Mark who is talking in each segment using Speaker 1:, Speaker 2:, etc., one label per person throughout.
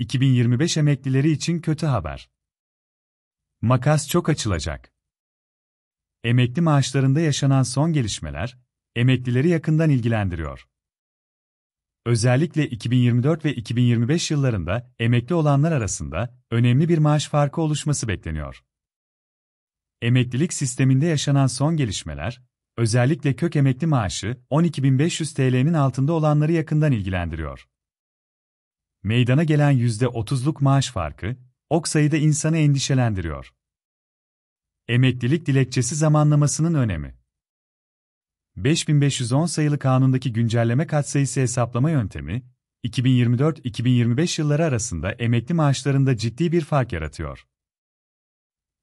Speaker 1: 2025 emeklileri için kötü haber. Makas çok açılacak. Emekli maaşlarında yaşanan son gelişmeler, emeklileri yakından ilgilendiriyor. Özellikle 2024 ve 2025 yıllarında emekli olanlar arasında önemli bir maaş farkı oluşması bekleniyor. Emeklilik sisteminde yaşanan son gelişmeler, özellikle kök emekli maaşı 12.500 TL'nin altında olanları yakından ilgilendiriyor. Meydana gelen %30'luk maaş farkı, ok sayıda insanı endişelendiriyor. Emeklilik dilekçesi zamanlamasının önemi 5510 sayılı kanundaki güncelleme katsayısı hesaplama yöntemi, 2024-2025 yılları arasında emekli maaşlarında ciddi bir fark yaratıyor.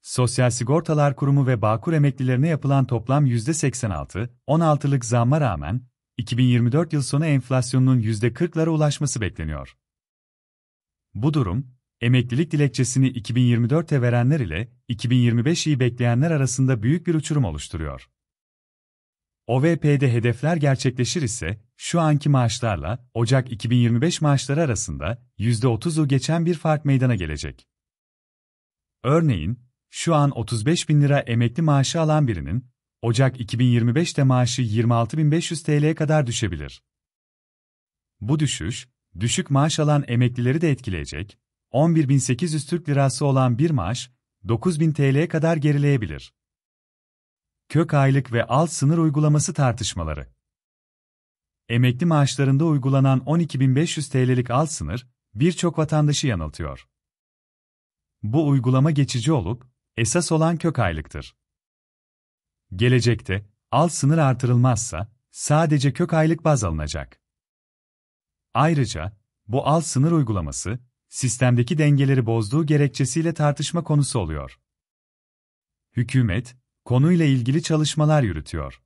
Speaker 1: Sosyal Sigortalar Kurumu ve Bağkur emeklilerine yapılan toplam %86, 16'lık zamma rağmen, 2024 yıl sonu enflasyonunun %40'lara ulaşması bekleniyor. Bu durum, emeklilik dilekçesini 2024'e verenler ile 2025'i bekleyenler arasında büyük bir uçurum oluşturuyor. OVP'de hedefler gerçekleşir ise, şu anki maaşlarla Ocak 2025 maaşları arasında %30'u geçen bir fark meydana gelecek. Örneğin, şu an 35 bin lira emekli maaşı alan birinin, Ocak 2025'te maaşı 26.500 TL'ye kadar düşebilir. Bu düşüş, düşük maaş alan emeklileri de etkileyecek, 11.800 Türk Lirası olan bir maaş, 9.000 TL'ye kadar gerileyebilir. Kök aylık ve alt sınır uygulaması tartışmaları Emekli maaşlarında uygulanan 12.500 TL'lik alt sınır, birçok vatandaşı yanıltıyor. Bu uygulama geçici olup, esas olan kök aylıktır. Gelecekte, alt sınır artırılmazsa, sadece kök aylık baz alınacak. Ayrıca, bu al sınır uygulaması, sistemdeki dengeleri bozduğu gerekçesiyle tartışma konusu oluyor. Hükümet, konuyla ilgili çalışmalar yürütüyor.